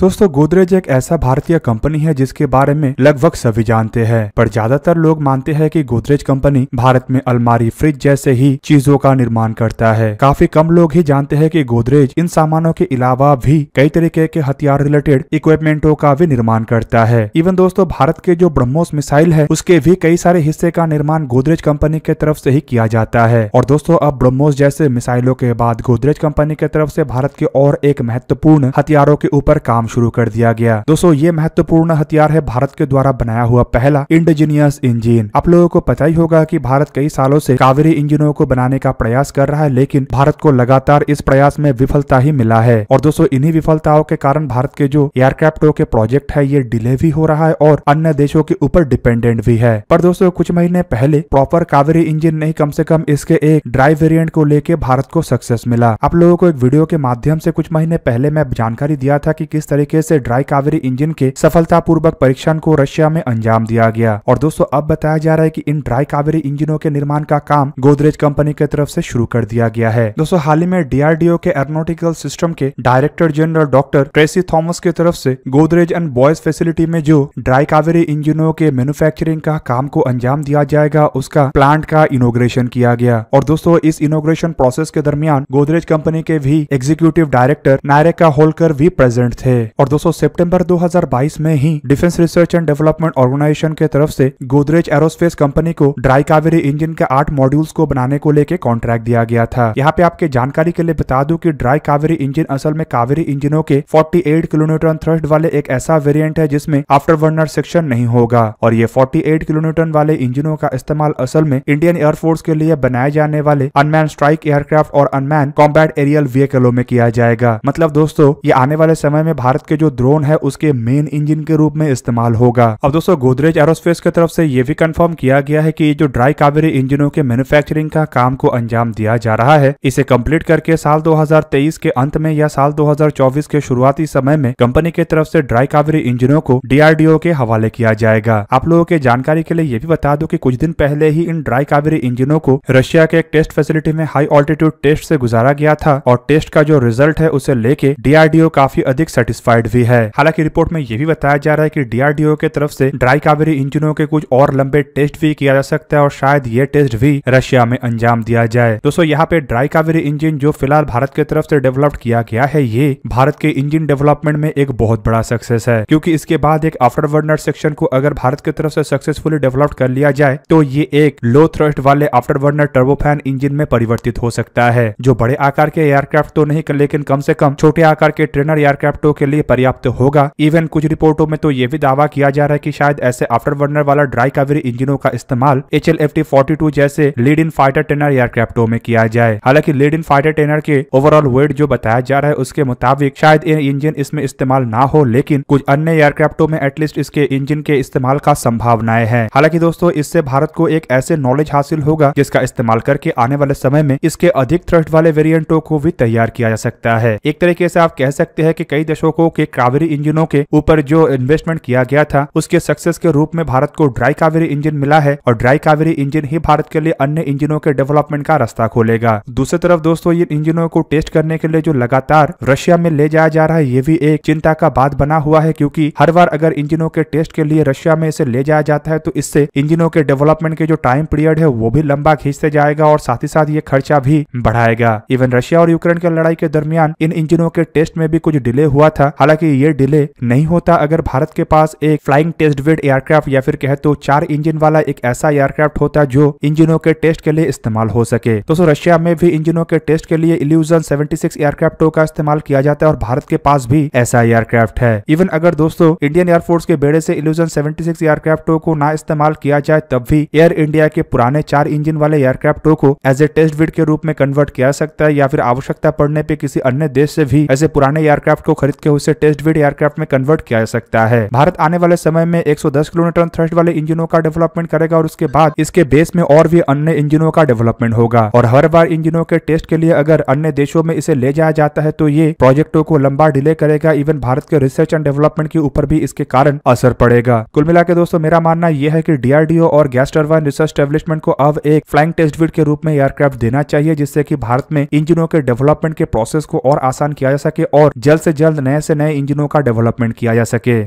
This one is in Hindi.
दोस्तों गोदरेज एक ऐसा भारतीय कंपनी है जिसके बारे में लगभग सभी जानते हैं पर ज्यादातर लोग मानते हैं कि गोदरेज कंपनी भारत में अलमारी फ्रिज जैसे ही चीजों का निर्माण करता है काफी कम लोग ही जानते हैं कि गोदरेज इन सामानों के अलावा भी कई तरीके के हथियार रिलेटेड इक्विपमेंटों का भी निर्माण करता है इवन दोस्तों भारत के जो ब्रह्मोस मिसाइल है उसके भी कई सारे हिस्से का निर्माण गोदरेज कंपनी के तरफ से ही किया जाता है और दोस्तों अब ब्रह्मोस जैसे मिसाइलों के बाद गोदरेज कंपनी के तरफ से भारत के और एक महत्वपूर्ण हथियारों के ऊपर काम शुरू कर दिया गया दोस्तों ये महत्वपूर्ण हथियार है भारत के द्वारा बनाया हुआ पहला इंडिजिनियस इंजिन आप लोगों को पता ही होगा की भारत कई सालों से कावेरी इंजिनों को बनाने का प्रयास कर रहा है लेकिन भारत को लगातार इस प्रयास में विफलता ही मिला है और दोस्तों इन्हीं विफलताओं के कारण भारत के जो एयरक्राफ्टों के प्रोजेक्ट है ये डिले भी हो रहा है और अन्य देशों के ऊपर डिपेंडेंट भी है पर दोस्तों कुछ महीने पहले प्रॉपर कावेरी इंजिन नहीं कम से कम इसके एक ड्राइव वेरिएंट को लेके भारत को सक्सेस मिला आप लोगों को एक वीडियो के माध्यम से कुछ महीने पहले मैं जानकारी दिया था कि किस तरह तरीके से ड्राई कावेरी इंजन के सफलतापूर्वक परीक्षण को रशिया में अंजाम दिया गया और दोस्तों अब बताया जा रहा है की इन ड्राई कावेरी इंजनों के निर्माण का काम गोदरेज कंपनी के तरफ से शुरू कर दिया गया है दोस्तों हाल ही में डीआरडीओ के एरोनोटिकल सिस्टम के director general doctor Tracy Thomas की तरफ से गोदरेज एंड बॉयज फैसिलिटी में जो ड्राई कावेरी इंजिनों के मैन्युफैक्चरिंग का काम को अंजाम दिया जाएगा उसका प्लांट का इनोग्रेशन किया गया और दोस्तों इस इनोग्रेशन प्रोसेस के दरमियान गोदरेज कंपनी के भी एग्जीक्यूटिव डायरेक्टर नायरेका होलकर भी प्रेजेंट थे और दोस्तों सितंबर 2022 में ही defence research and development organisation के तरफ से गोदरेज एरोस्पेस कंपनी को ड्राई कावेरी इंजन के आठ मॉड्यूल्स को बनाने को लेकर कॉन्ट्रैक्ट दिया गया था यहाँ पे आपके जानकारी के लिए बता दू की ड्राई कावेरी इंजन असल में कावेरी इंजिनों के 48 किलोमीटर थ्रस्ट वाले एक ऐसा वेरिएंट है जिसमें आफ्टर वर्नर सेक्शन नहीं होगा और ये 48 किलोमीटर वाले इंजनों का इस्तेमाल असल में इंडियन एयरफोर्स के लिए बनाए जाने वाले अनमैन स्ट्राइक एयरक्राफ्ट और अनमैन कॉम्बैट एरियल व्हीकलों में किया जाएगा मतलब दोस्तों ये आने वाले समय में भारत भारत के जो ड्रोन है उसके मेन इंजन के रूप में इस्तेमाल होगा अब दोस्तों गोदरेज एरोस्पेस की तरफ से ये भी कंफर्म किया गया है कि जो ड्राई कावेरी इंजनों के मैन्युफैक्चरिंग का काम को अंजाम दिया जा रहा है इसे कंप्लीट करके साल 2023 के अंत में या साल 2024 के शुरुआती समय में कंपनी के तरफ से ड्राई कावेरी इंजनों को डीआरडीओ के हवाले किया जाएगा आप लोगों के जानकारी के लिए ये भी बता दो की कुछ दिन पहले ही इन ड्राई कावेरी इंजनों को रशिया के एक टेस्ट फैसिलिटी में हाई ऑल्टीट्यूड टेस्ट ऐसी गुजारा गया था और टेस्ट का जो रिजल्ट है उसे लेके डीआरडीओ काफी अधिक सेटिस्फाई सर्टिफाइड भी है हालांकि रिपोर्ट में यह भी बताया जा रहा है की डीआरडीओ के तरफ से ड्राई कावेरी इंजनों के कुछ और लंबे टेस्ट भी किया जा सकता है और शायद ये टेस्ट भी रशिया में अंजाम दिया जाए दोस्तों यहाँ पे ड्राई कावेरी इंजन जो फिलहाल भारत के तरफ से डेवलप किया गया है ये भारत के इंजिन डेवलपमेंट में एक बहुत बड़ा सक्सेस है क्योंकि इसके बाद एक आफ्टर वर्नर सेक्शन को अगर भारत की तरफ से सक्सेसफुली डेवलप कर लिया जाए तो ये एक लो थ्रस्ट वाले आफ्टर वर्नर टर्बोफैन इंजन में परिवर्तित हो सकता है जो बड़े आकार के एयरक्राफ्ट तो नहीं लेकिन कम से कम छोटे आकार के ट्रेनर एयरक्राफ्टों के लिए पर्याप्त होगा इवन कुछ रिपोर्टों में तो ये भी दावा किया जा रहा है की शायद ऐसे आफ्टर वर्नर वाला ड्राई कवरी इंजिनों का इस्तेमाल H L F T forty two जैसे लीड इन फाइटर टेनर एयरक्राफ्टो में किया जाए हालांकि लीड इन फाइटर ट्रेनर के ओवरऑल वेट जो बताया जा रहा है उसके मुताबिक शायद ये इंजन इसमें इस्तेमाल ना हो लेकिन कुछ अन्य एयरक्राफ्टों में एटलीस्ट इसके इंजन के इस्तेमाल का संभावनाएं है हालांकि दोस्तों इससे भारत को एक ऐसे नॉलेज हासिल होगा जिसका इस्तेमाल करके आने वाले समय में इसके अधिक थ्रस्ट वाले वेरियंटो को भी तैयार किया जा सकता है एक तरीके ऐसी आप कह सकते हैं की कई देशों उद्योगों के कावेरी इंजनों के ऊपर जो इन्वेस्टमेंट किया गया था उसके सक्सेस के रूप में भारत को ड्राई कावेरी इंजन मिला है और ड्राई कावेरी इंजन ही भारत के लिए अन्य इंजनों के डेवलपमेंट का रास्ता खोलेगा दूसरी तरफ दोस्तों ये इंजनों को टेस्ट करने के लिए जो लगातार रशिया में ले जाया जा रहा है ये भी एक चिंता का बात बना हुआ है क्योंकि हर बार अगर इंजनों के टेस्ट के लिए रशिया में इसे ले जाया जाता है तो इससे इंजनों के डेवलपमेंट के जो टाइम पीरियड है वो भी लंबा खींचते जाएगा और साथ ही साथ ये खर्चा भी बढ़ाएगा इवन रशिया और यूक्रेन के लड़ाई के दरमियान इन इंजनों के टेस्ट में भी कुछ डिले हुआ था जाएगा हालांकि ये डिले नहीं होता अगर भारत के पास एक फ्लाइंग टेस्ट वेड एयरक्राफ्ट या फिर कहे तो चार इंजन वाला एक ऐसा एयरक्राफ्ट होता जो इंजनों के टेस्ट के लिए इस्तेमाल हो सके दोस्तों रशिया में भी इंजनों के टेस्ट के लिए इल्यूजन 76 एयरक्राफ्टों का इस्तेमाल किया जाता है और भारत के पास भी ऐसा एयरक्राफ्ट है इवन अगर दोस्तों इंडियन एयरफोर्स के बेड़े से इल्यूजन 76 एयरक्राफ्टों को ना इस्तेमाल किया जाए तब भी एयर इंडिया के पुराने चार इंजन वाले एयरक्राफ्टों को एज ए टेस्ट विड के रूप में कन्वर्ट किया सकता है या फिर आवश्यकता पड़ने पर किसी अन्य देश से भी ऐसे पुराने एयरक्राफ्ट को खरीद के उसे टेस्ट बेड एयरक्राफ्ट में कन्वर्ट किया जा सकता है भारत आने वाले समय में 110 किलोमीटर थ्रस्ट वाले इंजनों का डेवलपमेंट करेगा और उसके बाद इसके बेस में और भी अन्य इंजनों का डेवलपमेंट होगा और हर बार इंजनों के टेस्ट के लिए अगर अन्य देशों में इसे ले जाया जाता है तो ये प्रोजेक्टों को लंबा डिले करेगा इवन भारत के रिसर्च एंड डेवलपमेंट के ऊपर भी इसके कारण असर पड़ेगा कुल मिला के दोस्तों मेरा मानना यह है की डीआरडीओ और गैस टर्बाइन रिसर्च डेवलपमेंट को अब एक फ्लाइंग टेस्ट बिड के रूप में एयरक्राफ्ट देना चाहिए जिससे की भारत में इंजनों के डेवलपमेंट के प्रोसेस को और आसान किया जा सके और जल्द से जल्द नए से नए इंजनों का डेवलपमेंट किया जा सके